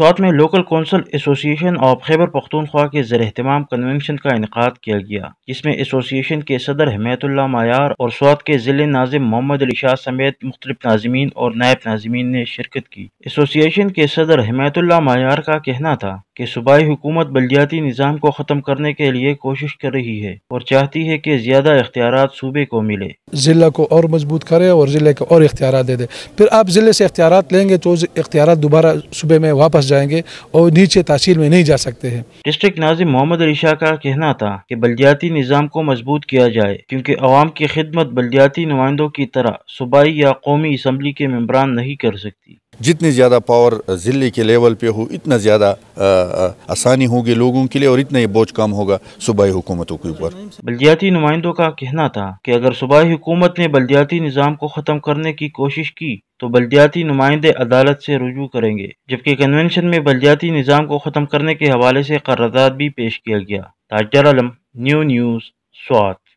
स्वात में local council association of Khyber Pakhtunkhwa के जर अहतमाम कन्वेंशन का इनका किया गया जिसमें एसोसिएशन के सदर हमैतुल्ला मायार और सौत के जिले नाजिम मोहम्मद अली शाह समेत मुख्तलि नाजमीन और नायब नाजमीन ने शिरकत की एसोसिएशन के सदर हमैतुल्ला मायार का कहना था कि सूबाई हुकूमत बल्दियाती निज़ाम को ख़त्म करने के लिए कोशिश कर रही है और चाहती है कि ज़्यादा इख्तियार सूबे को मिले ज़िला को और मजबूत करे और ज़िले को और इख्तियार दे दे फिर आप ज़िले से इख्तियार लेंगे तो इख्तियार दोबारा सूबे में वापस जाएंगे और नीचे तहसील में नहीं जा सकते हैं डिस्ट्रिक्ट नाजिम मोहम्मद रिशा का कहना था कि बल्दियाती निज़ाम को मजबूत किया जाए क्योंकि आवाम की खिदमत बल्दियाती नुमाइंदों की तरह सूबाई या कौमी इसम्बली के मम्बरान नहीं कर सकती जितनी ज़्यादा पावर ज़िले के लेवल पे हो इतना ज़्यादा आसानी होगी लोगों के लिए और इतना ही बोझ कम होगा सूबाई हुकूमतों के ऊपर बल्दियाती नुमाइंदों का कहना था कि अगर सूबाई हुकूमत ने बल्दियाती निज़ाम को ख़त्म करने की कोशिश की तो बल्दियाती नुमाइंदे अदालत से रुजू करेंगे जबकि कन्वेंशन में बल्दियाती निज़ाम को ख़त्म करने के हवाले से करारदाद भी पेश किया गया ताजर आलम न्यू न्यूज़ स्वात